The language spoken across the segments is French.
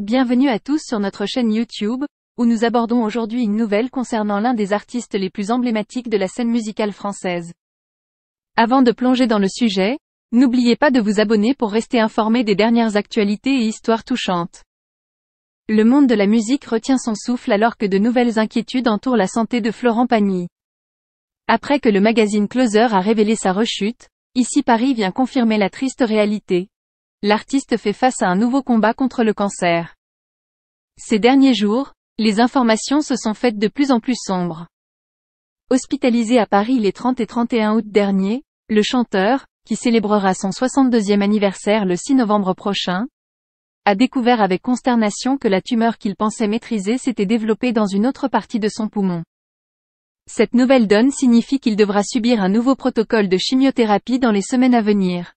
Bienvenue à tous sur notre chaîne YouTube, où nous abordons aujourd'hui une nouvelle concernant l'un des artistes les plus emblématiques de la scène musicale française. Avant de plonger dans le sujet, n'oubliez pas de vous abonner pour rester informé des dernières actualités et histoires touchantes. Le monde de la musique retient son souffle alors que de nouvelles inquiétudes entourent la santé de Florent Pagny. Après que le magazine Closer a révélé sa rechute, Ici Paris vient confirmer la triste réalité l'artiste fait face à un nouveau combat contre le cancer. Ces derniers jours, les informations se sont faites de plus en plus sombres. Hospitalisé à Paris les 30 et 31 août dernier, le chanteur, qui célébrera son 62e anniversaire le 6 novembre prochain, a découvert avec consternation que la tumeur qu'il pensait maîtriser s'était développée dans une autre partie de son poumon. Cette nouvelle donne signifie qu'il devra subir un nouveau protocole de chimiothérapie dans les semaines à venir.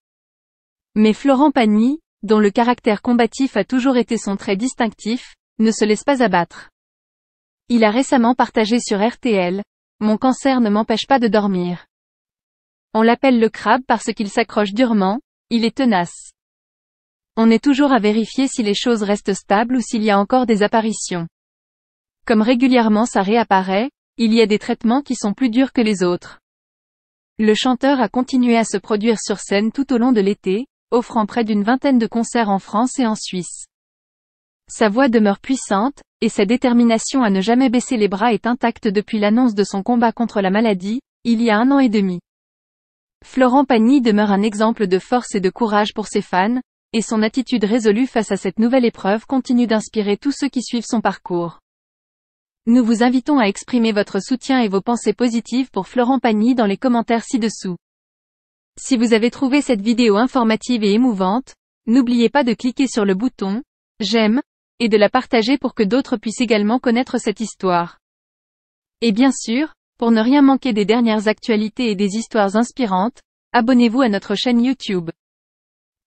Mais Florent Pagny, dont le caractère combatif a toujours été son trait distinctif, ne se laisse pas abattre. Il a récemment partagé sur RTL, Mon cancer ne m'empêche pas de dormir. On l'appelle le crabe parce qu'il s'accroche durement, il est tenace. On est toujours à vérifier si les choses restent stables ou s'il y a encore des apparitions. Comme régulièrement ça réapparaît, il y a des traitements qui sont plus durs que les autres. Le chanteur a continué à se produire sur scène tout au long de l'été, offrant près d'une vingtaine de concerts en France et en Suisse. Sa voix demeure puissante, et sa détermination à ne jamais baisser les bras est intacte depuis l'annonce de son combat contre la maladie, il y a un an et demi. Florent Pagny demeure un exemple de force et de courage pour ses fans, et son attitude résolue face à cette nouvelle épreuve continue d'inspirer tous ceux qui suivent son parcours. Nous vous invitons à exprimer votre soutien et vos pensées positives pour Florent Pagny dans les commentaires ci-dessous. Si vous avez trouvé cette vidéo informative et émouvante, n'oubliez pas de cliquer sur le bouton « J'aime » et de la partager pour que d'autres puissent également connaître cette histoire. Et bien sûr, pour ne rien manquer des dernières actualités et des histoires inspirantes, abonnez-vous à notre chaîne YouTube.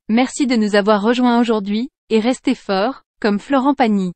Merci de nous avoir rejoints aujourd'hui, et restez forts, comme Florent Pagny.